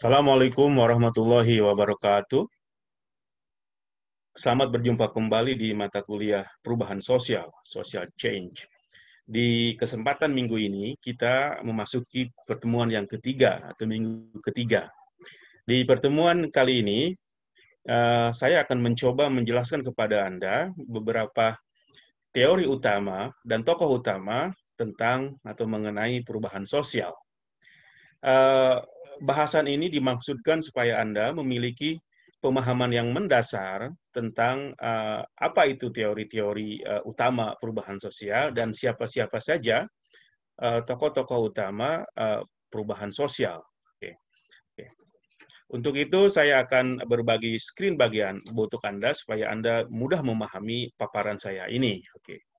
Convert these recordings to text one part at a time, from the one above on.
Assalamualaikum warahmatullahi wabarakatuh. Selamat berjumpa kembali di mata kuliah Perubahan Sosial, Social Change. Di kesempatan minggu ini, kita memasuki pertemuan yang ketiga atau minggu ketiga. Di pertemuan kali ini, eh, saya akan mencoba menjelaskan kepada Anda beberapa teori utama dan tokoh utama tentang atau mengenai perubahan sosial. Eh, bahasan ini dimaksudkan supaya Anda memiliki pemahaman yang mendasar tentang uh, apa itu teori-teori uh, utama perubahan sosial dan siapa-siapa saja eh, tokoh-tokoh uh, utama uh, perubahan sosial. Okay. Untuk itu saya akan berbagi screen bagian untuk Anda supaya Anda mudah memahami paparan saya ini. Oke.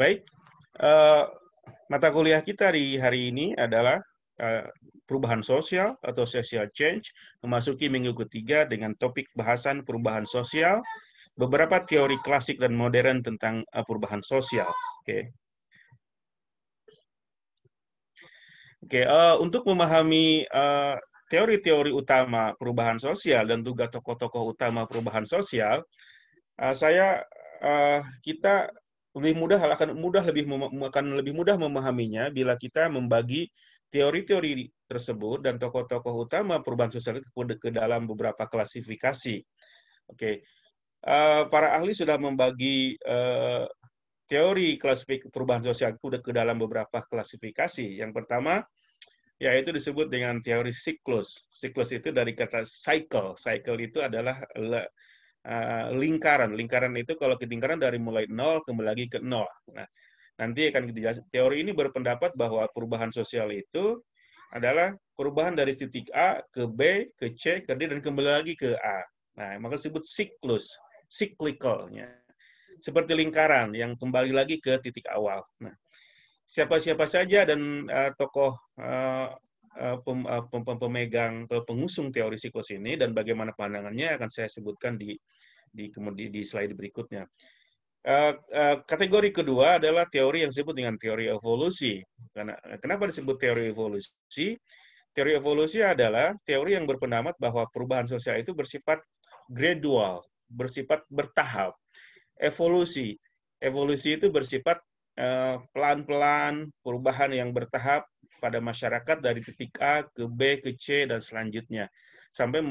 Baik, uh, mata kuliah kita di hari ini adalah uh, perubahan sosial atau social change, memasuki minggu ketiga dengan topik bahasan perubahan sosial, beberapa teori klasik dan modern tentang uh, perubahan sosial. Oke. Okay. Oke, okay, uh, untuk memahami teori teori-teori utama perubahan sosial dan juga tokoh-tokoh utama perubahan sosial, uh, saya uh, kita lebih mudah akan mudah lebih akan lebih mudah memahaminya bila kita membagi teori-teori tersebut dan tokoh-tokoh utama perubahan sosial itu ke dalam beberapa klasifikasi. Oke, okay. uh, eh, para ahli sudah membagi uh, teori klasifik perubahan sosial itu ke dalam beberapa klasifikasi. Yang pertama yaitu disebut dengan teori siklus. Siklus itu dari kata cycle. Cycle itu adalah Eh, lingkaran. Lingkaran itu kalau lingkaran dari mulai nol kembali lagi ke nol. Nah, nanti akan dijelaskan. Teori ini berpendapat bahwa perubahan sosial itu adalah perubahan dari titik A ke B, ke C, ke D, dan kembali lagi ke A. Nah, maka disebut siklus, cyclicalnya. Seperti lingkaran yang kembali lagi ke titik awal. Nah, siapa-siapa saja dan uh, tokoh uh, Eh, eh, pem, pemegang pengusung teori siklus ini dan bagaimana pandangannya akan saya sebutkan di di kemudian di slide berikutnya. Eh, kategori kedua adalah teori yang disebut dengan teori evolusi. Karena kenapa disebut teori evolusi? Teori evolusi adalah teori yang berpendapat bahwa perubahan sosial itu bersifat gradual, bersifat bertahap. Evolusi, evolusi itu bersifat pelan-pelan, perubahan yang bertahap pada masyarakat dari titik A ke B ke C dan selanjutnya sampai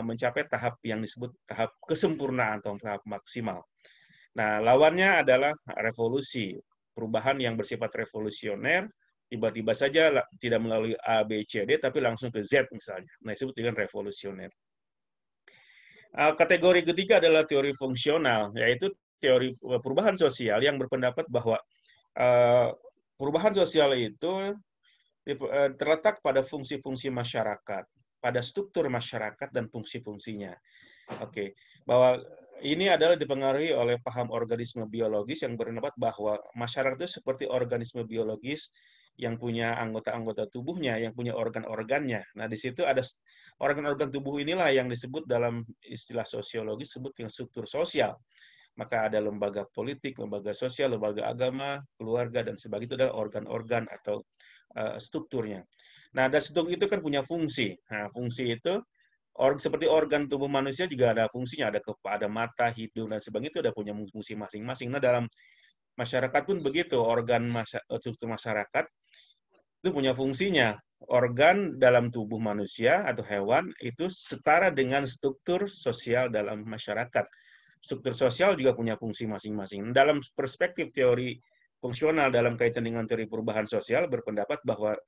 mencapai tahap yang disebut tahap kesempurnaan atau tahap maksimal. Nah, lawannya adalah revolusi, perubahan yang bersifat revolusioner, tiba-tiba saja tidak melalui A, B, C, D, tapi langsung ke Z misalnya. Nah, disebut dengan revolusioner. Kategori ketiga adalah teori fungsional, yaitu teori e, perubahan sosial yang berpendapat bahwa e, perubahan sosial itu Eh, terletak pada fungsi-fungsi masyarakat, pada struktur masyarakat dan fungsi-fungsinya. Oke, okay. bahwa ini adalah dipengaruhi oleh paham organisme biologis yang berpendapat bahwa masyarakat itu seperti organisme biologis yang punya anggota-anggota tubuhnya, yang punya organ-organnya. Nah, di situ ada organ-organ tubuh inilah yang disebut dalam istilah sosiologi disebut dengan struktur sosial maka ada lembaga politik, lembaga sosial, lembaga agama, keluarga, dan sebagainya. Itu adalah organ-organ atau eh, strukturnya. Nah, struktur itu kan punya fungsi. Nah, fungsi itu orang seperti organ tubuh manusia juga ada fungsinya, ada kepada mata, hidung, dan sebagainya itu ada punya fungsi masing-masing. Nah, dalam masyarakat pun begitu, organ masa, struktur masyarakat itu punya fungsinya. Organ dalam tubuh manusia atau hewan itu setara dengan struktur sosial dalam masyarakat struktur sosial juga punya fungsi masing-masing. Dalam perspektif teori fungsional dalam kaitan dengan teori perubahan sosial berpendapat bahwa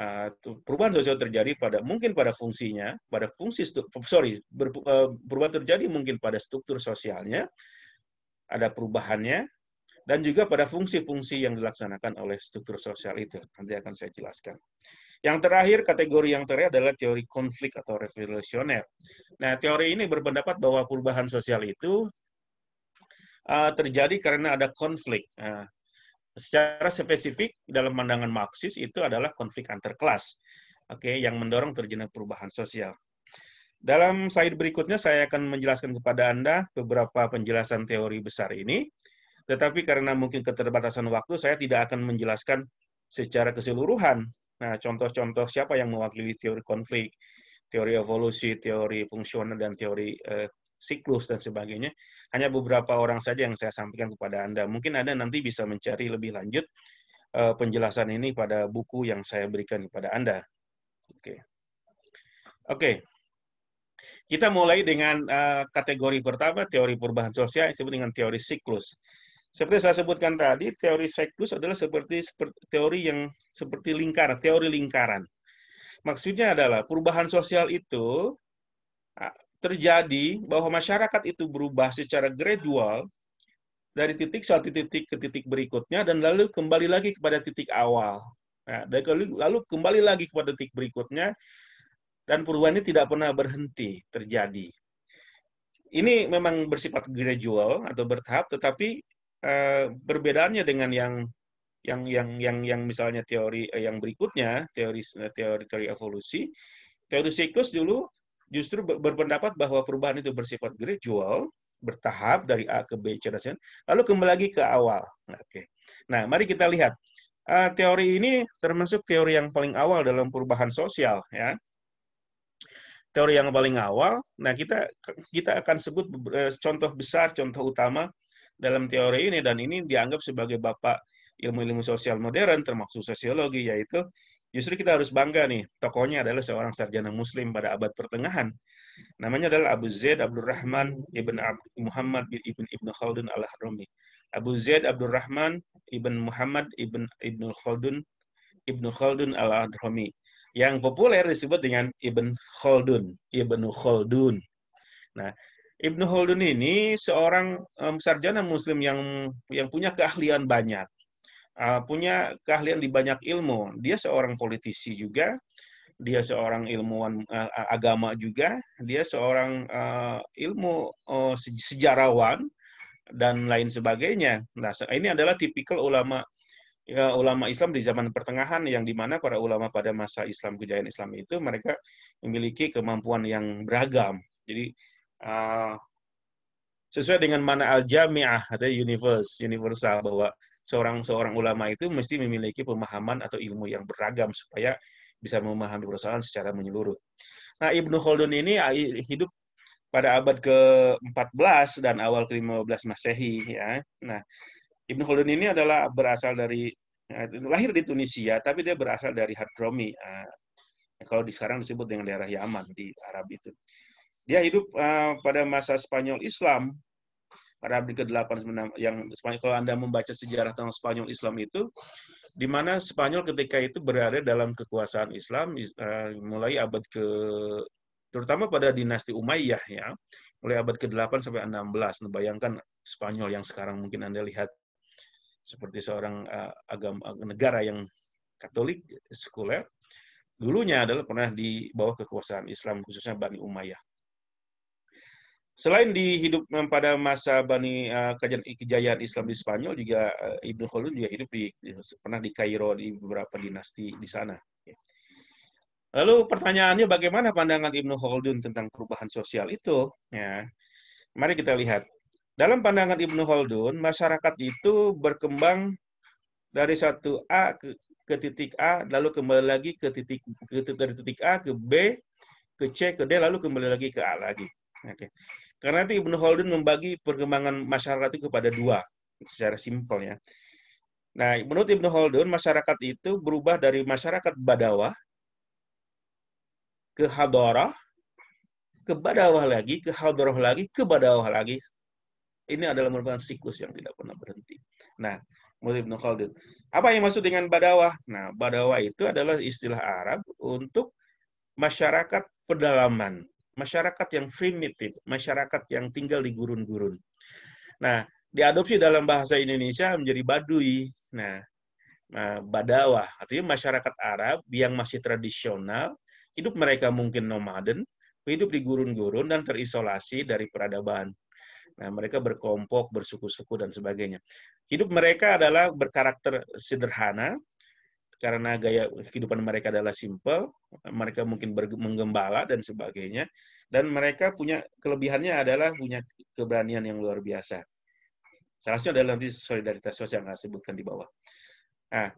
uh, perubahan sosial terjadi pada mungkin pada fungsinya, pada fungsi sorry ber, uh, perubahan terjadi mungkin pada struktur sosialnya, ada perubahannya dan juga pada fungsi-fungsi yang dilaksanakan oleh struktur sosial itu. Nanti akan saya jelaskan. Yang terakhir, kategori yang terakhir adalah teori konflik atau revolusioner. Nah, teori ini berpendapat bahwa perubahan sosial itu uh, terjadi karena ada konflik. Nah, secara spesifik, dalam pandangan Marxis itu adalah konflik antar kelas oke, okay, yang mendorong terjadinya perubahan sosial. Dalam slide berikutnya, saya akan menjelaskan kepada Anda beberapa penjelasan teori besar ini, tetapi karena mungkin keterbatasan waktu, saya tidak akan menjelaskan secara keseluruhan Nah, contoh-contoh siapa yang mewakili teori konflik, teori evolusi, teori fungsional, dan teori eh, siklus, dan sebagainya. Hanya beberapa orang saja yang saya sampaikan kepada Anda. Mungkin Anda nanti bisa mencari lebih lanjut eh, penjelasan ini pada buku yang saya berikan kepada Anda. Oke. Okay. Oke. Okay. Kita mulai dengan uh, kategori pertama, teori perubahan sosial, disebut dengan teori siklus. Seperti saya sebutkan tadi, teori siklus adalah seperti, teori yang seperti lingkaran, teori lingkaran. Maksudnya adalah perubahan sosial itu terjadi bahwa masyarakat itu berubah secara gradual dari titik satu titik ke titik berikutnya dan lalu kembali lagi kepada titik awal. Ya, lalu kembali lagi kepada titik berikutnya dan perubahan ini tidak pernah berhenti terjadi. Ini memang bersifat gradual atau bertahap, tetapi uh, eh, berbedaannya dengan yang yang yang yang yang misalnya teori uh, yang berikutnya teori eh, teori teori evolusi teori siklus dulu justru berpendapat bahwa perubahan itu bersifat gradual bertahap dari A ke B C lalu kembali lagi ke awal nah, oke okay. nah mari kita lihat uh, teori ini termasuk teori yang paling awal dalam perubahan sosial ya teori yang paling awal nah kita kita akan sebut uh, contoh besar contoh utama dalam teori ini dan ini dianggap sebagai bapak ilmu-ilmu sosial modern termasuk sosiologi yaitu justru kita harus bangga nih tokohnya adalah seorang sarjana muslim pada abad pertengahan namanya adalah Abu Zaid Abdul Rahman ibn Abd, Muhammad bin ibn Ibn Khaldun al harumi Abu Zaid Abdul Rahman ibn Muhammad ibn Ibn Khaldun Ibn Khaldun al harumi yang populer disebut dengan Ibn Khaldun Ibn Khaldun nah Ibnu Khaldun ini seorang um, sarjana Muslim yang yang punya keahlian banyak, uh, punya keahlian di banyak ilmu. Dia seorang politisi juga, dia seorang ilmuwan uh, agama juga, dia seorang uh, ilmu uh, sejarawan dan lain sebagainya. Nah, ini adalah tipikal ulama ya, ulama Islam di zaman pertengahan yang dimana para ulama pada masa Islam kejayaan Islam itu mereka memiliki kemampuan yang beragam. Jadi uh, sesuai dengan mana al jamiah ada universe universal bahwa seorang seorang ulama itu mesti memiliki pemahaman atau ilmu yang beragam supaya bisa memahami persoalan secara menyeluruh. Nah, Ibnu Khaldun ini hidup pada abad ke-14 dan awal ke-15 Masehi ya. Nah, Ibnu Khaldun ini adalah berasal dari ya, lahir di Tunisia tapi dia berasal dari Hadromi. Ah, kalau di sekarang disebut dengan daerah Yaman di Arab itu. Dia hidup uh, pada masa Spanyol Islam, pada abad ke-8 yang Spanyol kalau Anda membaca sejarah tentang Spanyol Islam itu di mana Spanyol ketika itu berada dalam kekuasaan Islam uh, mulai abad ke terutama pada dinasti Umayyah ya mulai abad ke-8 sampai 16. Nah, bayangkan Spanyol yang sekarang mungkin Anda lihat seperti seorang uh, eh, agama negara yang Katolik sekuler dulunya adalah pernah di bawah kekuasaan Islam khususnya Bani Umayyah. Selain di hidup pada masa Bani uh, kejayaan Islam di Spanyol juga uh, Ibnu Khaldun juga hidup di pernah di Kairo di beberapa dinasti di sana. Lalu pertanyaannya bagaimana pandangan Ibnu Khaldun tentang perubahan sosial itu? Ya. Mari kita lihat. Dalam pandangan Ibnu Khaldun, masyarakat itu berkembang dari satu A ke, ke titik A, lalu kembali lagi ke titik ke, dari titik A ke B, ke C, ke D, lalu kembali lagi ke A lagi. Oke. Okay. Karena itu Ibnu Khaldun membagi perkembangan masyarakat itu kepada dua secara simpel ya. Nah, menurut Ibnu Khaldun masyarakat itu berubah dari masyarakat Badawah ke Hadarah, ke Badawah lagi, ke Hadarah lagi, ke Badawah lagi. Ini adalah merupakan siklus yang tidak pernah berhenti. Nah, menurut Ibnu Khaldun. Apa yang maksud dengan Badawah? Nah, Badawah itu adalah istilah Arab untuk masyarakat pedalaman masyarakat yang primitif, masyarakat yang tinggal di gurun-gurun. Nah, diadopsi dalam bahasa Indonesia menjadi Badui. Nah, Badawa artinya masyarakat Arab yang masih tradisional, hidup mereka mungkin nomaden, hidup di gurun-gurun dan terisolasi dari peradaban. Nah, mereka berkelompok, bersuku-suku dan sebagainya. Hidup mereka adalah berkarakter sederhana, karena gaya kehidupan mereka adalah simple, mereka mungkin menggembala dan sebagainya, dan mereka punya kelebihannya adalah punya keberanian yang luar biasa. Salah satunya adalah nanti solidaritas sosial yang saya sebutkan di bawah. Nah,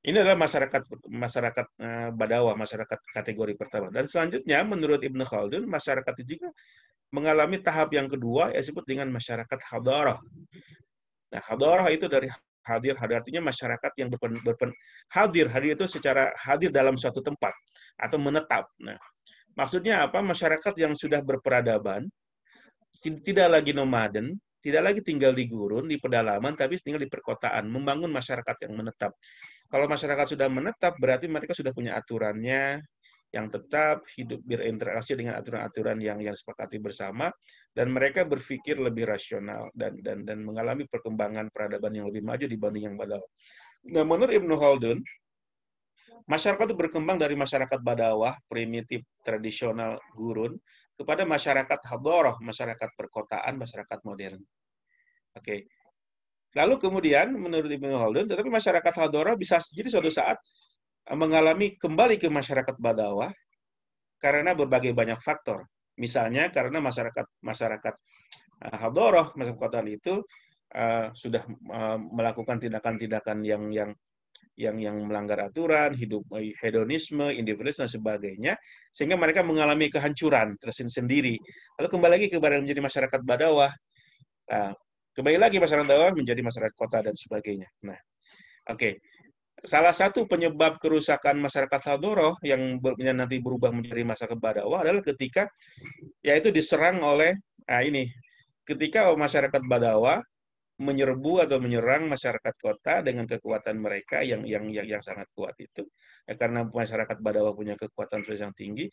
ini adalah masyarakat masyarakat eh, badawah, masyarakat kategori pertama. Dan selanjutnya, menurut Ibn Khaldun, masyarakat itu juga mengalami tahap yang kedua, yang disebut dengan masyarakat hadarah. Nah, hadarah itu dari hadir hadir artinya masyarakat yang berpen, berpen hadir hadir itu secara hadir dalam suatu tempat atau menetap nah maksudnya apa masyarakat yang sudah berperadaban tidak lagi nomaden tidak lagi tinggal di gurun di pedalaman tapi tinggal di perkotaan membangun masyarakat yang menetap kalau masyarakat sudah menetap berarti mereka sudah punya aturannya yang tetap hidup berinteraksi dengan aturan-aturan yang yang disepakati bersama dan mereka berpikir lebih rasional dan dan dan mengalami perkembangan peradaban yang lebih maju dibanding yang badal. Nah, menurut Ibnu Khaldun, masyarakat itu berkembang dari masyarakat Badawah, primitif, tradisional, gurun, kepada masyarakat hadoroh, masyarakat perkotaan, masyarakat modern. Oke. Okay. Lalu kemudian, menurut Ibnu Khaldun, tetapi masyarakat hadoroh bisa jadi suatu saat mengalami kembali ke masyarakat badawah karena berbagai banyak faktor. Misalnya karena masyarakat masyarakat eh, hadoroh masyarakat kota itu uh, sudah uh, melakukan tindakan-tindakan yang yang yang yang melanggar aturan, hidup hedonisme, individualisme dan sebagainya, sehingga mereka mengalami kehancuran tersendiri. Lalu kembali lagi kepada menjadi masyarakat badawah, nah, kembali lagi masyarakat badawah menjadi masyarakat kota dan sebagainya. Nah, oke, okay salah satu penyebab kerusakan masyarakat Hadoroh yang nanti berubah menjadi masyarakat Badawa adalah ketika yaitu diserang oleh nah ini ketika masyarakat Badawa menyerbu atau menyerang masyarakat kota dengan kekuatan mereka yang yang yang, yang sangat kuat itu ya, karena masyarakat Badawa punya kekuatan terus yang tinggi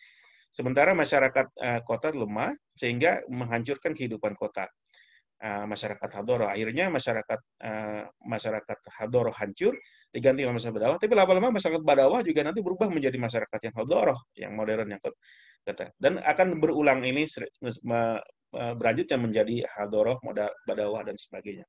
sementara masyarakat uh, kota lemah sehingga menghancurkan kehidupan kota uh, masyarakat Hadoro akhirnya masyarakat uh, masyarakat Hadoro hancur diganti oleh masyarakat badawah, tapi lama-lama masyarakat badawah juga nanti berubah menjadi masyarakat yang hodoroh, yang modern, yang kata. Dan akan berulang ini berlanjutnya menjadi hadoroh, badawah, dan sebagainya.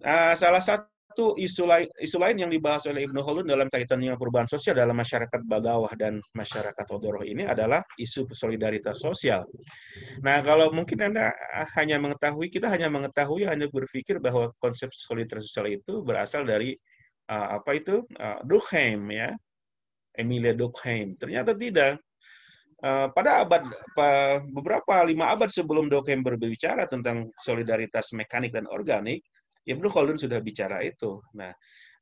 Ah, salah satu isu lain, isu lain yang dibahas oleh Ibnu Khaldun dalam kaitannya perubahan sosial dalam masyarakat badawah dan masyarakat hodoroh ini adalah isu solidaritas sosial. Nah, kalau mungkin Anda ah, hanya mengetahui, kita hanya mengetahui, hanya berpikir bahwa konsep solidaritas sosial itu berasal dari uh, apa itu uh, Durkheim ya Emilia Durkheim ternyata tidak ah, pada abad beberapa lima abad sebelum Durkheim berbicara tentang solidaritas mekanik dan organik Ibnu Khaldun sudah bicara itu nah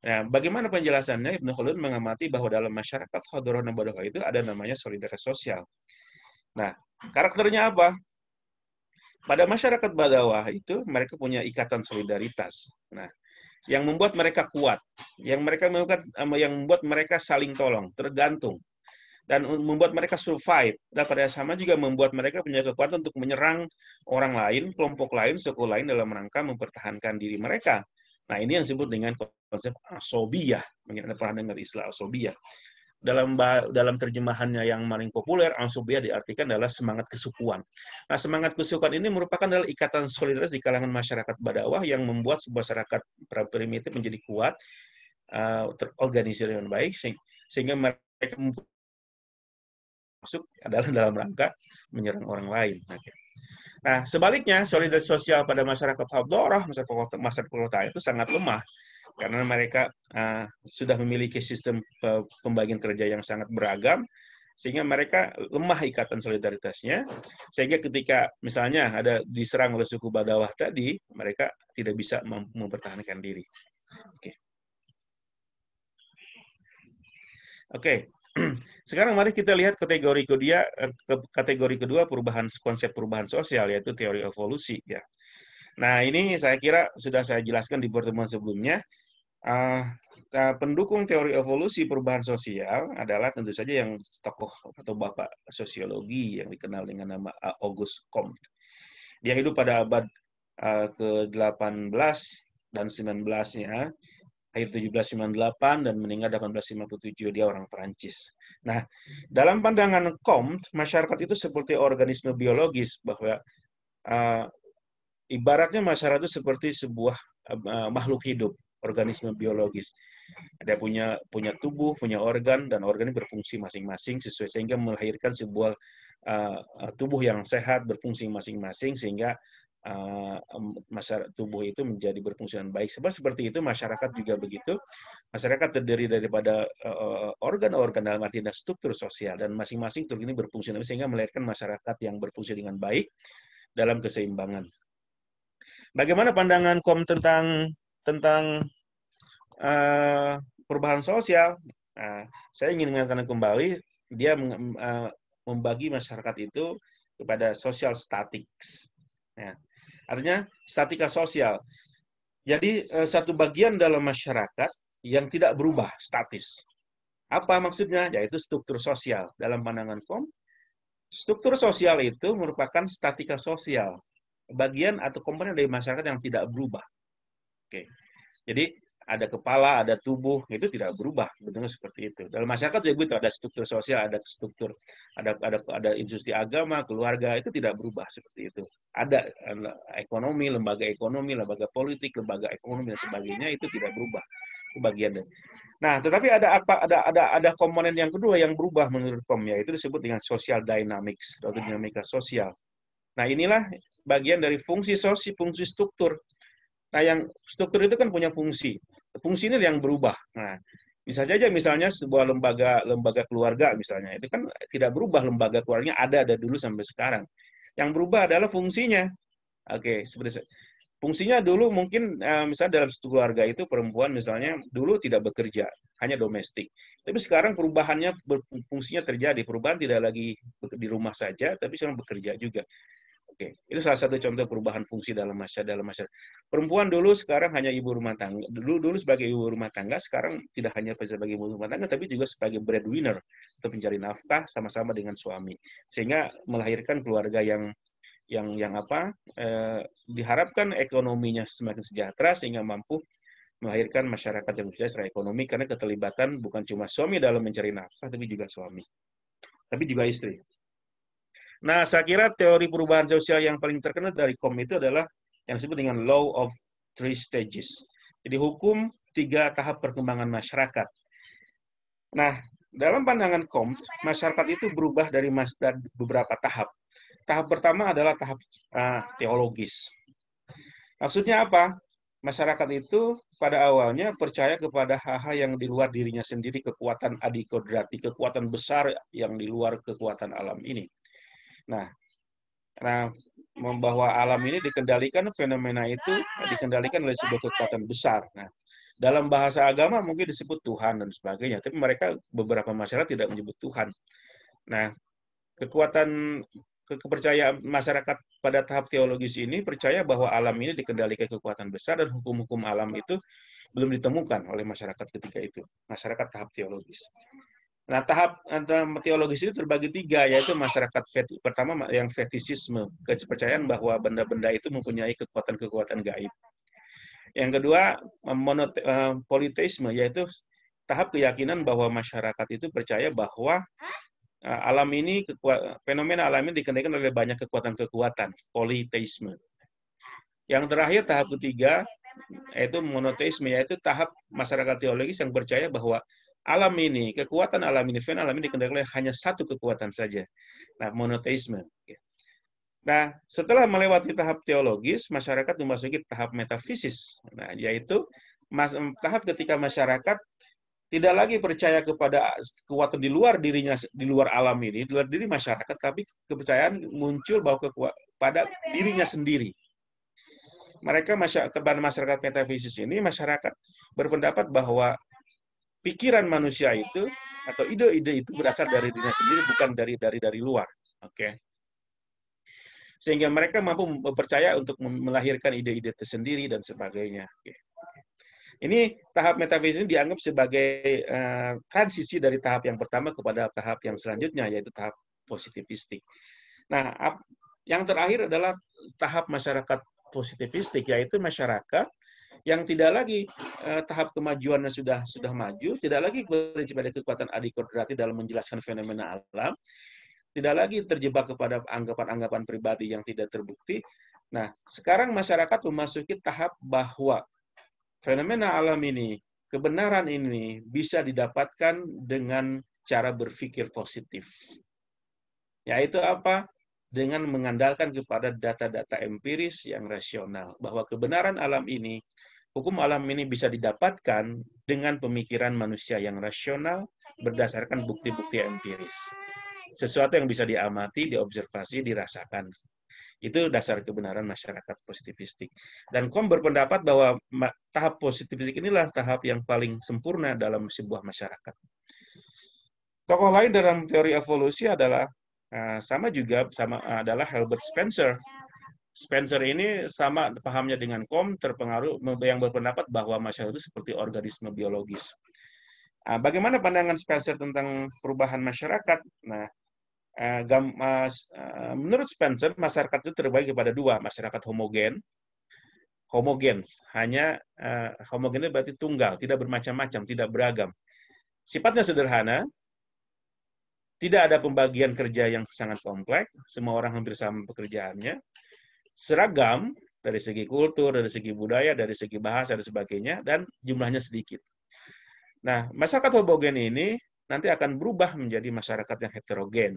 Nah, bagaimana penjelasannya? Ibnu Khaldun mengamati bahwa dalam masyarakat dan Nabadoha itu ada namanya solidaritas sosial. Nah, karakternya apa? Pada masyarakat Badawah itu mereka punya ikatan solidaritas. Nah, yang membuat mereka kuat, yang mereka eh, yang membuat mereka saling tolong, tergantung dan membuat mereka survive. Dan pada sama juga membuat mereka punya kekuatan untuk menyerang orang lain, kelompok lain, suku lain dalam rangka mempertahankan diri mereka. Nah, ini yang disebut dengan konsep asobia. Mungkin Anda pernah dengar istilah asobia dalam dalam terjemahannya yang paling populer ansubia diartikan adalah semangat kesukuan. Nah, semangat kesukuan ini merupakan adalah ikatan solidaritas di kalangan masyarakat badawah yang membuat sebuah masyarakat primitif menjadi kuat, uh, terorganisir dengan baik sehingga mereka masuk adalah dalam rangka menyerang orang lain. Nah, sebaliknya solidaritas sosial pada masyarakat Habdorah, masyarakat masyarakat kota itu sangat lemah karena mereka uh, sudah memiliki sistem pembagian kerja yang sangat beragam sehingga mereka lemah ikatan solidaritasnya sehingga ketika misalnya ada diserang oleh suku Badawah tadi mereka tidak bisa mem mempertahankan diri. Oke. Okay. Oke. Okay. Sekarang mari kita lihat kategori kedua eh, kategori kedua perubahan konsep perubahan sosial yaitu teori evolusi ya. Nah, ini saya kira sudah saya jelaskan di pertemuan sebelumnya Uh, pendukung teori evolusi perubahan sosial adalah tentu saja yang tokoh atau bapak sosiologi yang dikenal dengan nama ah, August Comte. Dia hidup pada abad ah, ke-18 dan 19-nya, akhir 1798 dan meninggal 1857. Dia orang Perancis. Nah, dalam pandangan Comte, masyarakat itu seperti organisme biologis bahwa uh, ibaratnya masyarakat itu seperti sebuah uh, makhluk hidup organisme biologis. Ada punya punya tubuh, punya organ dan organ ini berfungsi masing-masing sesuai sehingga melahirkan sebuah uh, tubuh yang sehat berfungsi masing-masing sehingga uh, eh, masyarakat tubuh itu menjadi berfungsi dengan baik. Sebab seperti itu masyarakat juga begitu. Masyarakat terdiri daripada eh, organ-organ uh, organ dalam arti dan struktur sosial dan masing-masing struktur ini berfungsi sehingga melahirkan masyarakat yang berfungsi dengan baik dalam keseimbangan. Bagaimana pandangan Kom tentang tentang uh, perubahan sosial. Nah, saya ingin mengatakan kembali, dia uh, membagi masyarakat itu kepada social statics. Ya. artinya statika sosial. Jadi uh, satu bagian dalam masyarakat yang tidak berubah, statis. Apa maksudnya? Yaitu struktur sosial. Dalam pandangan Kom, struktur sosial itu merupakan statika sosial, bagian atau komponen dari masyarakat yang tidak berubah. Oke. Jadi ada kepala, ada tubuh, itu tidak berubah, bentuknya seperti itu. Dalam masyarakat juga begitu, ada struktur sosial, ada struktur, ada ada ada institusi agama, keluarga, itu tidak berubah seperti itu. Ada eh, ekonomi, lembaga ekonomi, lembaga politik, lembaga ekonomi dan sebagainya itu tidak berubah. Itu bagian dari. Nah, tetapi ada apa ada ada ada komponen yang kedua yang berubah menurut Kom yaitu disebut dengan social dynamics atau dinamika sosial. Nah, inilah bagian dari fungsi sosial, fungsi struktur Nah, yang struktur itu kan punya fungsi. Fungsi ini yang berubah. Nah, bisa saja misalnya sebuah lembaga lembaga keluarga misalnya itu kan tidak berubah lembaga keluarganya ada ada dulu sampai sekarang. Yang berubah adalah fungsinya. Oke, seperti saya. Fungsinya dulu mungkin eh, misalnya dalam satu keluarga itu perempuan misalnya dulu tidak bekerja, hanya domestik. Tapi sekarang perubahannya fungsinya terjadi, perubahan tidak lagi di rumah saja tapi sekarang bekerja juga. Oke, itu salah satu contoh perubahan fungsi dalam masyarakat. Dalam masyarakat. Perempuan dulu sekarang hanya ibu rumah tangga. Dulu dulu sebagai ibu rumah tangga, sekarang tidak hanya sebagai ibu rumah tangga, tapi juga sebagai breadwinner atau pencari nafkah sama-sama dengan suami, sehingga melahirkan keluarga yang yang yang apa eh, diharapkan ekonominya semakin sejahtera sehingga mampu melahirkan masyarakat yang sejahtera secara ekonomi karena keterlibatan bukan cuma suami dalam mencari nafkah tapi juga suami tapi juga istri Nah, saya kira teori perubahan sosial yang paling terkenal dari Kom itu adalah yang disebut dengan law of three stages. Jadi hukum tiga tahap perkembangan masyarakat. Nah, dalam pandangan Kom, masyarakat itu berubah dari beberapa tahap. Tahap pertama adalah tahap uh, teologis. Maksudnya apa? Masyarakat itu pada awalnya percaya kepada hal-hal yang di luar dirinya sendiri, kekuatan adikodrati, kekuatan besar yang di luar kekuatan alam ini. Nah, nah bahwa alam ini dikendalikan fenomena itu dikendalikan oleh sebuah kekuatan besar. Nah, dalam bahasa agama mungkin disebut Tuhan dan sebagainya, tapi mereka beberapa masyarakat tidak menyebut Tuhan. Nah, kekuatan kepercayaan masyarakat pada tahap teologis ini percaya bahwa alam ini dikendalikan kekuatan besar dan hukum-hukum alam itu belum ditemukan oleh masyarakat ketika itu, masyarakat tahap teologis. Nah, tahap antara eh, teologis itu terbagi tiga, yaitu masyarakat feti, pertama yang fetisisme, kepercayaan bahwa benda-benda itu mempunyai kekuatan-kekuatan gaib. Yang kedua, eh, monote, uh, politeisme, yaitu tahap keyakinan bahwa masyarakat itu percaya bahwa uh, alam ini, kekuat, fenomena alam ini dikendalikan oleh banyak kekuatan-kekuatan, politeisme. Yang terakhir, tahap ketiga, yaitu monoteisme, yaitu tahap masyarakat teologis yang percaya bahwa alam ini, kekuatan alam ini, fenomena alam ini dikendalikan oleh hanya satu kekuatan saja. Nah, monoteisme. Ya. Nah, setelah melewati tahap teologis, masyarakat memasuki tahap metafisis. Nah, yaitu tahap ketika masyarakat tidak lagi percaya kepada kekuatan di luar dirinya, di luar alam ini, di luar diri masyarakat, tapi kepercayaan muncul bahwa kekuatan pada dirinya sendiri mereka masyarakat masyarakat metafisis ini masyarakat berpendapat bahwa pikiran manusia itu atau ide-ide itu berasal dari dirinya sendiri bukan dari dari dari luar. Oke. Okay? Sehingga mereka mampu percaya untuk melahirkan ide-ide tersendiri dan sebagainya. Okay. Ini tahap metafisik dianggap sebagai uh, transisi dari tahap yang pertama kepada tahap yang selanjutnya yaitu tahap positivistik. Nah, yang terakhir adalah tahap masyarakat positivistik yaitu masyarakat yang tidak lagi eh, tahap kemajuannya sudah sudah maju, tidak lagi berjebak pada kekuatan adikodrati dalam menjelaskan fenomena alam, tidak lagi terjebak kepada anggapan-anggapan pribadi yang tidak terbukti. Nah, sekarang masyarakat memasuki tahap bahwa fenomena alam ini, kebenaran ini bisa didapatkan dengan cara berpikir positif. Yaitu apa? Dengan mengandalkan kepada data-data empiris yang rasional bahwa kebenaran alam ini Hukum alam ini bisa didapatkan dengan pemikiran manusia yang rasional berdasarkan bukti-bukti empiris. Sesuatu yang bisa diamati, diobservasi, dirasakan. Itu dasar kebenaran masyarakat positivistik. Dan Kom berpendapat bahwa tahap positivistik inilah tahap yang paling sempurna dalam sebuah masyarakat. Tokoh lain dalam teori evolusi adalah eh, sama juga sama adalah Herbert Spencer Spencer ini sama pahamnya dengan Kom, terpengaruh yang berpendapat bahwa masyarakat itu seperti organisme biologis. Nah, bagaimana pandangan Spencer tentang perubahan masyarakat? Nah, eh, eh, menurut Spencer, masyarakat itu terbagi kepada dua, masyarakat homogen, homogen hanya eh, homogen itu berarti tunggal, tidak bermacam-macam, tidak beragam. Sifatnya sederhana, tidak ada pembagian kerja yang sangat kompleks, semua orang hampir sama pekerjaannya, seragam dari segi kultur, dari segi budaya, dari segi bahasa dan sebagainya dan jumlahnya sedikit. Nah, masyarakat homogen ini nanti akan berubah menjadi masyarakat yang heterogen,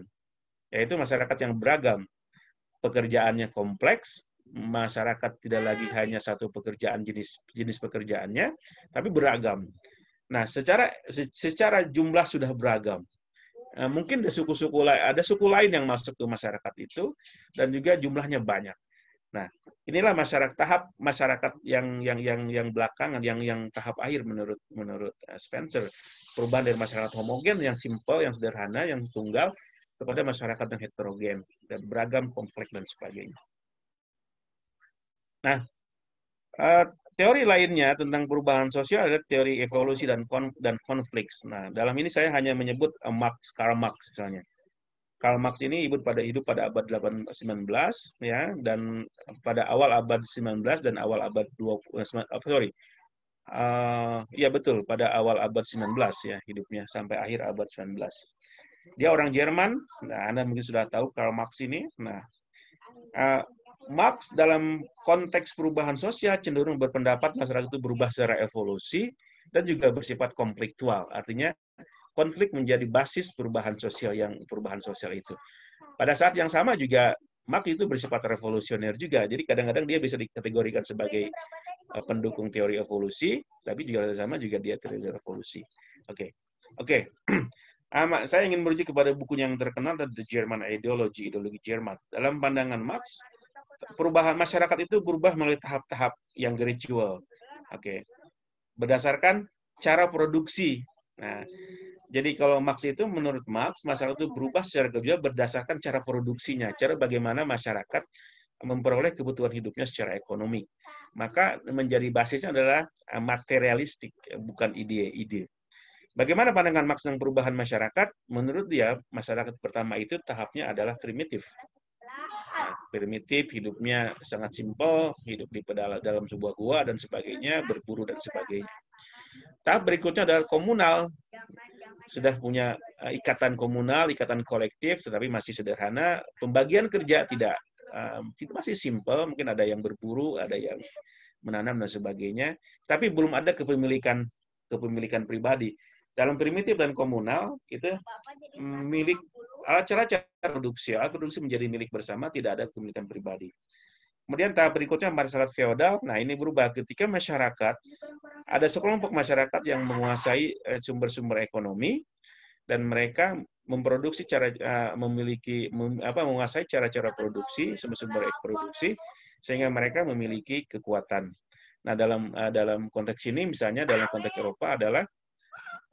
yaitu masyarakat yang beragam. Pekerjaannya kompleks, masyarakat tidak lagi hanya satu pekerjaan jenis jenis pekerjaannya, tapi beragam. Nah, secara secara jumlah sudah beragam. Eh, mungkin ada suku-suku lain, ada suku lain yang masuk ke masyarakat itu dan juga jumlahnya banyak. Nah, inilah masyarakat tahap masyarakat yang yang yang yang belakangan yang yang tahap akhir menurut menurut eh, Spencer perubahan dari masyarakat homogen yang simple, yang sederhana, yang tunggal kepada masyarakat yang heterogen dan beragam, konflik dan sebagainya. Nah, eh, teori lainnya tentang perubahan sosial adalah teori evolusi dan kon dan konflik. Nah, dalam ini saya hanya menyebut eh, Marx, Karl Marx misalnya. Karl Marx ini ibu pada hidup pada abad 18, 19 ya dan pada awal abad 19 dan awal abad 20 oh, eh, eh, sorry. Uh, ya betul pada awal abad 19 ya hidupnya sampai akhir abad 19. Dia orang Jerman. Nah, Anda mungkin sudah tahu Karl Marx ini. Nah, uh, Marx dalam konteks perubahan sosial cenderung berpendapat masyarakat itu berubah secara evolusi dan juga bersifat konfliktual. Artinya konflik menjadi basis perubahan sosial yang perubahan sosial itu. Pada saat yang sama juga Marx itu bersifat revolusioner juga. Jadi kadang-kadang dia bisa dikategorikan sebagai eh, pendukung teori evolusi, tapi juga sama juga dia teori revolusi. Oke. Okay. Oke. Okay. Ah, saya ingin merujuk kepada buku yang terkenal The German Ideology, ideologi Jerman. Dalam pandangan Marx, perubahan masyarakat itu berubah melalui tahap-tahap yang gradual. Oke. Okay. Berdasarkan cara produksi. Nah, jadi kalau Marx itu menurut Marx, masalah itu berubah secara gradual berdasarkan cara produksinya, cara bagaimana masyarakat memperoleh kebutuhan hidupnya secara ekonomi. Maka menjadi basisnya adalah eh, materialistik, bukan ide-ide. Bagaimana pandangan Marx tentang perubahan masyarakat? Menurut dia, masyarakat pertama itu tahapnya adalah primitif. Nah, primitif, hidupnya sangat simpel, hidup di pedalaman dalam sebuah gua dan sebagainya, berburu dan sebagainya. Tahap berikutnya adalah komunal. Sudah punya eh, ikatan komunal, ikatan kolektif, tetapi masih sederhana. Pembagian kerja tidak um, masih simple, mungkin ada yang berburu, ada yang menanam dan sebagainya. Tapi belum ada kepemilikan kepemilikan pribadi. Dalam primitif dan komunal itu mm, milik alat cara produksi, alat produksi menjadi milik bersama, tidak ada kepemilikan pribadi. Kemudian tahap berikutnya masyarakat feodal. Nah, ini berubah ketika masyarakat ada sekelompok masyarakat yang menguasai eh, sumber-sumber ekonomi dan mereka memproduksi cara eh, memiliki mem, apa menguasai cara-cara produksi, sumber-sumber produksi sehingga mereka memiliki kekuatan. Nah, dalam eh, dalam konteks ini misalnya dalam konteks Eropa adalah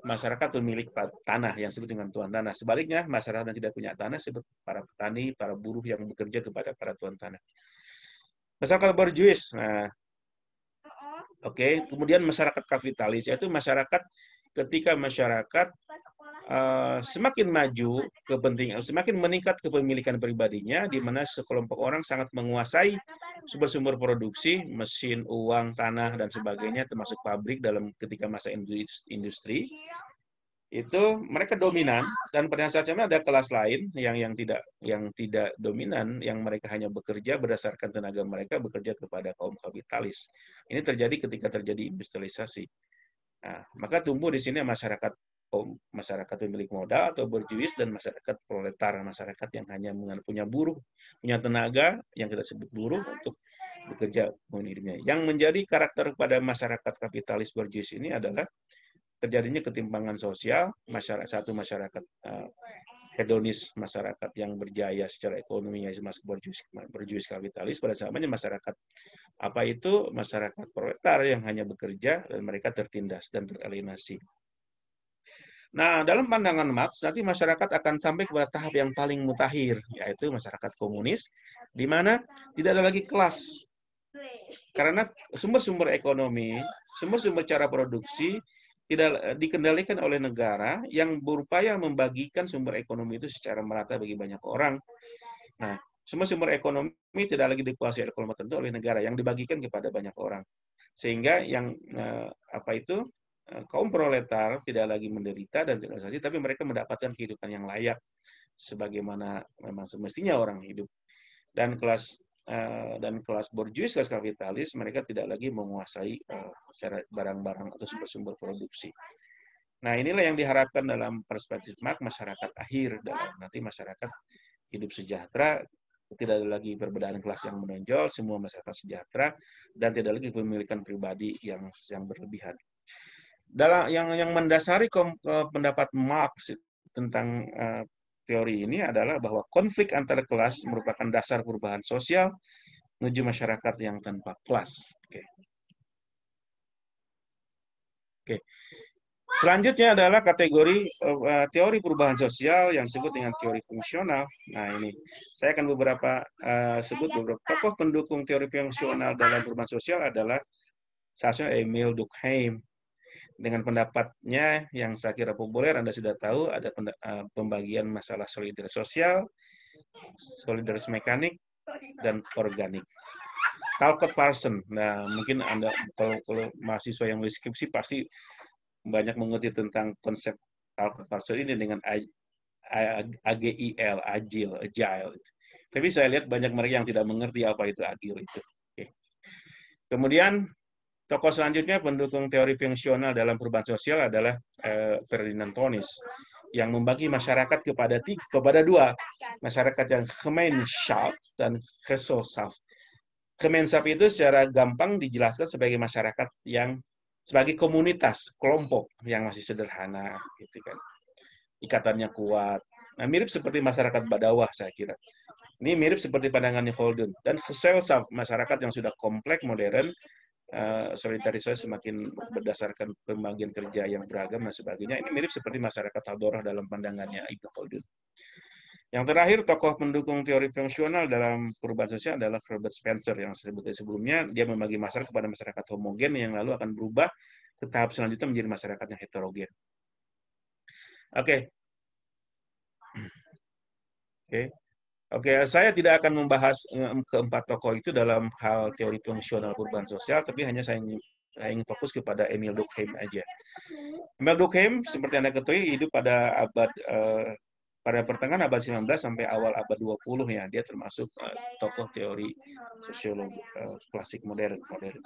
masyarakat pemilik tanah yang disebut dengan tuan tanah. Sebaliknya, masyarakat yang tidak punya tanah disebut para petani, para buruh yang bekerja kepada para tuan tanah. Masyarakat borjuis. Nah, oke. Okay. Kemudian masyarakat kapitalis yaitu masyarakat ketika masyarakat uh, semakin maju kepentingan, semakin meningkat kepemilikan pribadinya, di mana sekelompok orang sangat menguasai sumber-sumber produksi, mesin, uang, tanah dan sebagainya, termasuk pabrik dalam ketika masa industri itu mereka dominan dan pada penyelesaiannya ada kelas lain yang yang tidak yang tidak dominan yang mereka hanya bekerja berdasarkan tenaga mereka bekerja kepada kaum kapitalis. Ini terjadi ketika terjadi industrialisasi. Nah, maka tumbuh di sini masyarakat kaum masyarakat pemilik modal atau berjuis dan masyarakat proletar, masyarakat yang hanya punya buruh, punya tenaga yang kita sebut buruh untuk bekerja hidupnya. Yang menjadi karakter pada masyarakat kapitalis berjuis ini adalah terjadinya ketimpangan sosial masyarakat satu masyarakat uh, hedonis masyarakat yang berjaya secara ekonominya berjuis kapitalis pada zamannya masyarakat apa itu masyarakat proletar yang hanya bekerja dan mereka tertindas dan teralienasi. Nah, dalam pandangan Marx nanti masyarakat akan sampai kepada tahap yang paling mutakhir yaitu masyarakat komunis di mana tidak ada lagi kelas. Karena sumber-sumber ekonomi, sumber-sumber cara produksi tidak eh, dikendalikan oleh negara yang berupaya membagikan sumber ekonomi itu secara merata bagi banyak orang. Nah, semua sumber ekonomi tidak lagi dikuasai oleh kelompok tertentu oleh negara yang dibagikan kepada banyak orang. Sehingga yang eh, apa itu eh, kaum proletar tidak lagi menderita dan terorganisasi tapi mereka mendapatkan kehidupan yang layak sebagaimana memang semestinya orang hidup. Dan kelas Eh, dan kelas borjuis, kelas kapitalis, mereka tidak lagi menguasai eh, barang-barang atau sumber-sumber produksi. Nah, inilah yang diharapkan dalam perspektif Marx masyarakat akhir dalam nanti masyarakat hidup sejahtera tidak ada lagi perbedaan kelas yang menonjol, semua masyarakat sejahtera dan tidak lagi pemilikan pribadi yang yang berlebihan. Dalam yang yang mendasari eh, pendapat Marx tentang teori ini adalah bahwa konflik antar kelas merupakan dasar perubahan sosial menuju masyarakat yang tanpa kelas. Oke. Oke. Selanjutnya adalah kategori eh, teori perubahan sosial yang disebut dengan teori fungsional. Nah, ini saya akan beberapa uh, sebut beberapa tokoh pendukung teori fungsional dalam perubahan sosial adalah salah Emil Durkheim, dengan pendapatnya yang saya kira populer, Anda sudah tahu ada eh, pembagian masalah solidaritas sosial, solidaritas mekanik, dan organik. Talcott Parsons. Nah, mungkin Anda kalau, kalau mahasiswa yang menulis skripsi pasti banyak mengerti tentang konsep Talcott Parsons ini dengan AGIL, agile, agile. Tapi saya lihat banyak mereka yang tidak mengerti apa itu agile itu. Kemudian Tokoh selanjutnya pendukung teori fungsional dalam perubahan sosial adalah eh, Ferdinand Tonis yang membagi masyarakat kepada tiga, kepada dua masyarakat yang Gemeinschaft dan Gesellschaft. Gemeinschaft itu secara gampang dijelaskan sebagai masyarakat yang sebagai komunitas kelompok yang masih sederhana gitu kan ikatannya kuat nah mirip seperti masyarakat badawah saya kira ini mirip seperti pandangannya Holden dan Gesellschaft masyarakat yang sudah kompleks modern Eh, solidaritas semakin berdasarkan pembagian kerja yang beragam dan sebagainya. Ini mirip seperti masyarakat Hadorah dalam pandangannya Ibnu Khaldun. Yang terakhir, tokoh pendukung teori fungsional dalam perubahan sosial adalah Robert Spencer yang saya sebutkan sebelumnya. Dia membagi masyarakat kepada masyarakat homogen yang lalu akan berubah ke tahap selanjutnya menjadi masyarakat yang heterogen. Oke. Okay. Oke. Okay. Oke, okay, saya tidak akan membahas eh, keempat tokoh itu dalam hal teori fungsional perubahan sosial, tapi hanya saya ingin, saya ingin fokus kepada Emil Durkheim aja. Emil Durkheim, seperti Anda ketahui, hidup pada abad uh, pada pertengahan abad 19 sampai awal abad 20 ya, dia termasuk uh, tokoh teori sosiolog uh, klasik modern modern.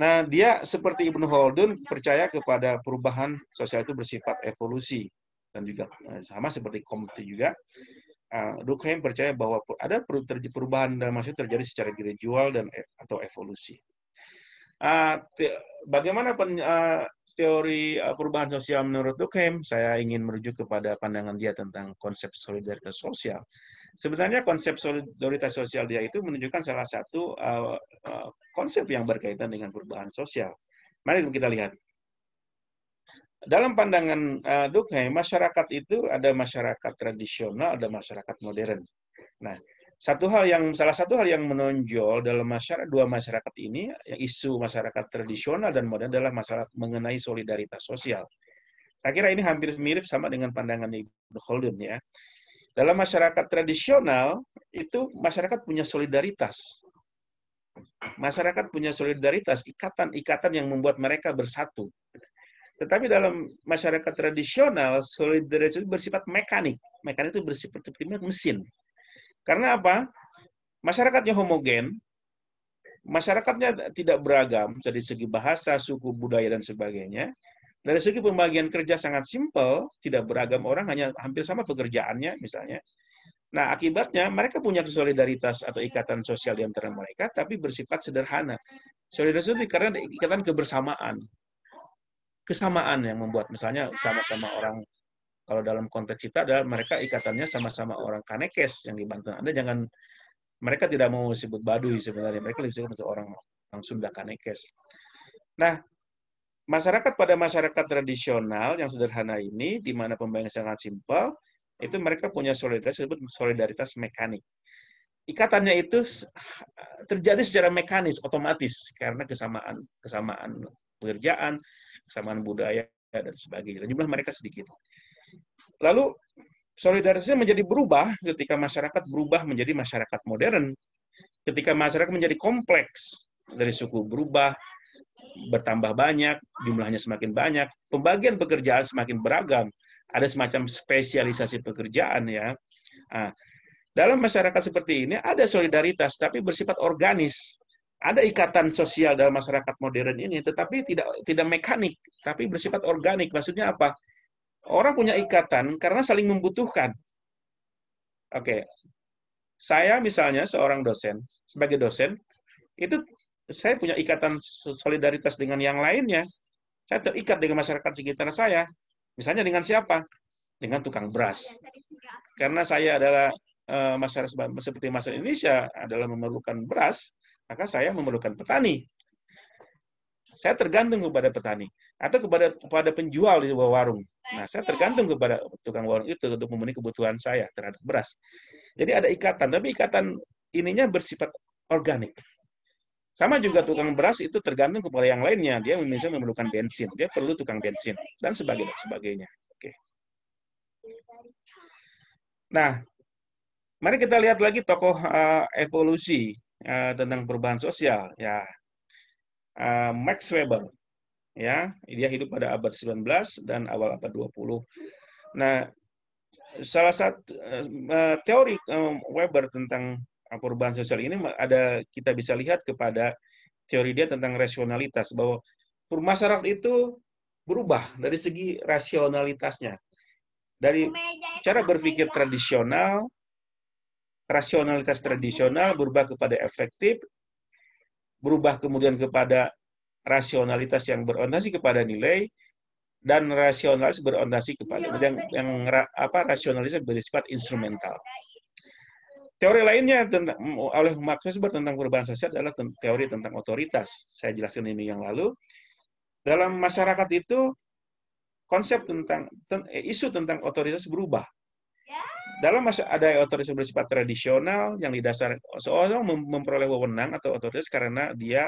Nah, dia seperti Ibnu Holden percaya kepada perubahan sosial itu bersifat evolusi dan juga sama seperti Comte juga Uh, percaya bahwa ada perubahan dalam manusia terjadi secara gradual dan e, atau evolusi. Ah, bagaimana ah, teori perubahan sosial menurut Durkheim? Saya ingin merujuk kepada pandangan dia tentang konsep solidaritas sosial. Sebenarnya konsep solidaritas sosial dia itu menunjukkan salah satu konsep yang berkaitan dengan perubahan sosial. Mari kita lihat dalam pandangan uh, masyarakat itu ada masyarakat tradisional, ada masyarakat modern. Nah, satu hal yang salah satu hal yang menonjol dalam masyarakat dua masyarakat ini, isu masyarakat tradisional dan modern adalah masalah mengenai solidaritas sosial. Saya kira ini hampir mirip sama dengan pandangan Ibnu Khaldun ya. Dalam masyarakat tradisional itu masyarakat punya solidaritas. Masyarakat punya solidaritas, ikatan-ikatan yang membuat mereka bersatu tetapi dalam masyarakat tradisional, solidaritas itu bersifat mekanik. Mekanik itu bersifat seperti mesin. Karena apa? Masyarakatnya homogen, masyarakatnya tidak beragam dari segi bahasa, suku, budaya, dan sebagainya. Dari segi pembagian kerja sangat simpel, tidak beragam orang, hanya hampir sama pekerjaannya misalnya. Nah, akibatnya mereka punya solidaritas atau ikatan sosial di antara mereka, tapi bersifat sederhana. Solidaritas itu karena ikatan kebersamaan kesamaan yang membuat misalnya sama-sama orang kalau dalam konteks kita adalah mereka ikatannya sama-sama orang kanekes yang di Banten. Anda jangan mereka tidak mau disebut Baduy sebenarnya, mereka lebih suka orang orang Sunda kanekes. Nah, masyarakat pada masyarakat tradisional yang sederhana ini di mana pembayaran sangat simpel, itu mereka punya solidaritas disebut solidaritas mekanik. Ikatannya itu terjadi secara mekanis, otomatis karena kesamaan kesamaan pekerjaan, kesamaan budaya dan sebagainya. jumlah mereka sedikit. Lalu solidaritasnya menjadi berubah ketika masyarakat berubah menjadi masyarakat modern, ketika masyarakat menjadi kompleks dari suku berubah, bertambah banyak, jumlahnya semakin banyak, pembagian pekerjaan semakin beragam, ada semacam spesialisasi pekerjaan ya. Nah, dalam masyarakat seperti ini ada solidaritas tapi bersifat organis ada ikatan sosial dalam masyarakat modern ini, tetapi tidak tidak mekanik, tapi bersifat organik. Maksudnya apa? Orang punya ikatan karena saling membutuhkan. Oke, okay. saya misalnya seorang dosen, sebagai dosen itu saya punya ikatan solidaritas dengan yang lainnya. Saya terikat dengan masyarakat sekitar saya. Misalnya dengan siapa? Dengan tukang beras. Karena saya adalah eh, masyarakat seperti masyarakat Indonesia adalah memerlukan beras, maka saya memerlukan petani. Saya tergantung kepada petani atau kepada kepada penjual di sebuah warung. Nah, saya tergantung kepada tukang warung itu untuk memenuhi kebutuhan saya terhadap beras. Jadi ada ikatan, tapi ikatan ininya bersifat organik. Sama juga tukang beras itu tergantung kepada yang lainnya. Dia misalnya memerlukan bensin, dia perlu tukang bensin dan sebagainya. sebagainya. Oke. Nah, mari kita lihat lagi tokoh uh, evolusi Eh, tentang perubahan sosial ya eh, Max Weber ya dia hidup pada abad 19 dan awal abad 20. Nah salah satu eh, teori Weber tentang perubahan sosial ini ada kita bisa lihat kepada teori dia tentang rasionalitas bahwa masyarakat itu berubah dari segi rasionalitasnya dari cara berpikir tradisional rasionalitas tradisional berubah kepada efektif, berubah kemudian kepada rasionalitas yang berorientasi kepada nilai, dan rasionalis berorientasi kepada iya, yang, yang apa rasionalis bersifat instrumental. Teori lainnya tentang, oleh Marx Weber tentang perubahan sosial adalah teori tentang otoritas. Saya jelaskan ini yang lalu. Dalam masyarakat itu konsep tentang isu tentang otoritas berubah dalam masa ada otoritas bersifat tradisional yang didasar seorang memperoleh wewenang atau otoritas karena dia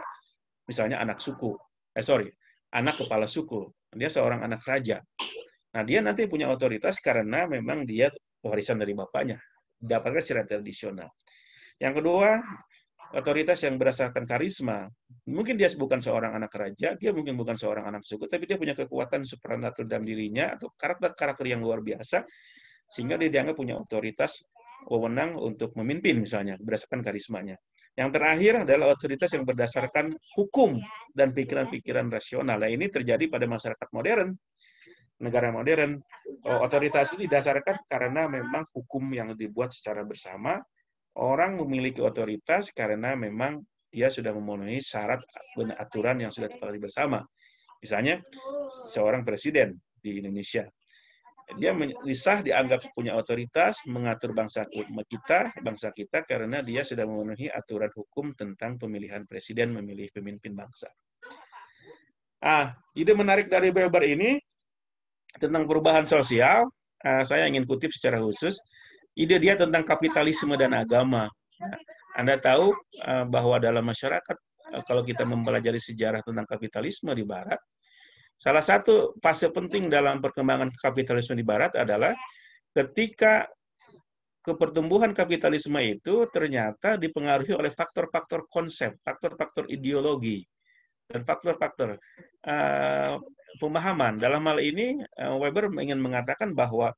misalnya anak suku eh sorry anak kepala suku dia seorang anak raja nah dia nanti punya otoritas karena memang dia warisan dari bapaknya dapatkan secara tradisional yang kedua otoritas yang berdasarkan karisma mungkin dia bukan seorang anak raja dia mungkin bukan seorang anak suku tapi dia punya kekuatan supranatural dalam dirinya atau karakter karakter yang luar biasa sehingga dia dianggap punya otoritas wewenang untuk memimpin misalnya berdasarkan karismanya. Yang terakhir adalah otoritas yang berdasarkan hukum dan pikiran-pikiran rasional. Nah, ini terjadi pada masyarakat modern. Negara modern, oh, otoritas itu didasarkan karena memang hukum yang dibuat secara bersama. Orang memiliki otoritas karena memang dia sudah memenuhi syarat dan aturan yang sudah disepakati bersama. Misalnya, seorang presiden di Indonesia dia risah dianggap punya otoritas mengatur bangsa kita, bangsa kita karena dia sudah memenuhi aturan hukum tentang pemilihan presiden, memilih pemimpin bangsa. Ah, ide menarik dari Weber ini tentang perubahan sosial, ah, saya ingin kutip secara khusus ide dia tentang kapitalisme dan agama. Anda tahu ah, bahwa dalam masyarakat ah, kalau kita mempelajari sejarah tentang kapitalisme di barat, Salah satu fase penting dalam perkembangan kapitalisme di Barat adalah ketika kepertumbuhan kapitalisme itu ternyata dipengaruhi oleh faktor-faktor konsep, faktor-faktor ideologi, dan faktor-faktor uh, pemahaman. Dalam hal ini, eh, Weber ingin mengatakan bahwa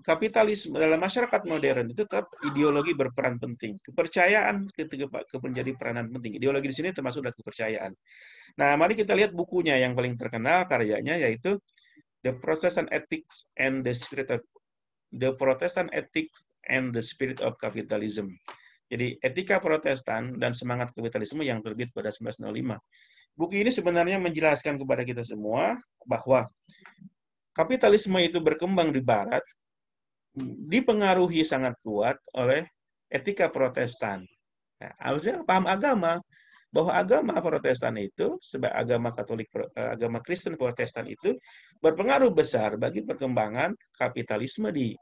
kapitalisme dalam masyarakat modern itu tetap ideologi berperan penting. Kepercayaan ketika menjadi peranan penting. Ideologi di sini termasuk adalah kepercayaan. Nah, mari kita lihat bukunya yang paling terkenal karyanya yaitu The Protestant Ethics and the Spirit of The Protestant Ethics and the Spirit of Capitalism. Jadi etika Protestan dan semangat kapitalisme yang terbit pada 1905. Buku ini sebenarnya menjelaskan kepada kita semua bahwa kapitalisme itu berkembang di Barat dipengaruhi sangat kuat oleh etika protestan. Nah, harusnya paham agama bahwa agama protestan itu sebagai agama katolik eh, agama Kristen protestan itu berpengaruh besar bagi perkembangan kapitalisme di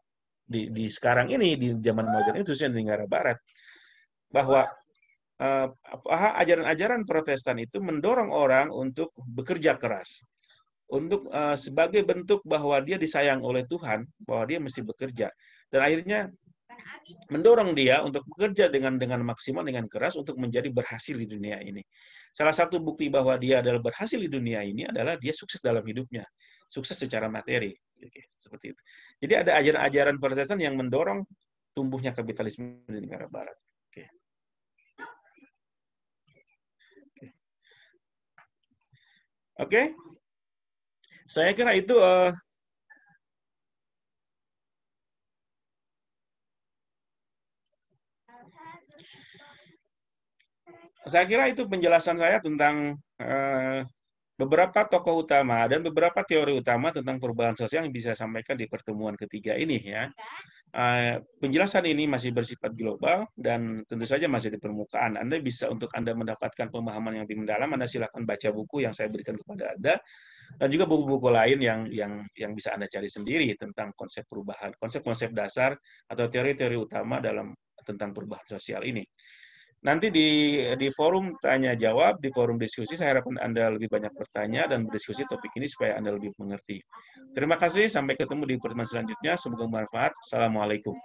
di, di sekarang ini di zaman modern itu di negara barat bahwa eh, ajaran-ajaran uh, ajaran -ajaran protestan itu mendorong orang untuk bekerja keras untuk uh, sebagai bentuk bahwa dia disayang oleh Tuhan, bahwa dia mesti bekerja. Dan akhirnya mendorong dia untuk bekerja dengan dengan maksimal dengan keras untuk menjadi berhasil di dunia ini. Salah satu bukti bahwa dia adalah berhasil di dunia ini adalah dia sukses dalam hidupnya, sukses secara materi. Oke, seperti itu. Jadi ada ajaran-ajaran Protestan yang mendorong tumbuhnya kapitalisme di negara barat. Oke. Saya kira itu uh, saya kira itu penjelasan saya tentang uh, beberapa tokoh utama dan beberapa teori utama tentang perubahan sosial yang bisa saya sampaikan di pertemuan ketiga ini ya. Uh, penjelasan ini masih bersifat global dan tentu saja masih di permukaan. Anda bisa untuk Anda mendapatkan pemahaman yang lebih mendalam, Anda silakan baca buku yang saya berikan kepada Anda dan juga buku-buku lain yang yang yang bisa Anda cari sendiri tentang konsep perubahan, konsep-konsep dasar atau teori-teori utama dalam tentang perubahan sosial ini. Nanti di di forum tanya jawab, di forum diskusi saya harapkan Anda lebih banyak bertanya dan berdiskusi topik ini supaya Anda lebih mengerti. Terima kasih, sampai ketemu di pertemuan selanjutnya. Semoga bermanfaat. Assalamualaikum.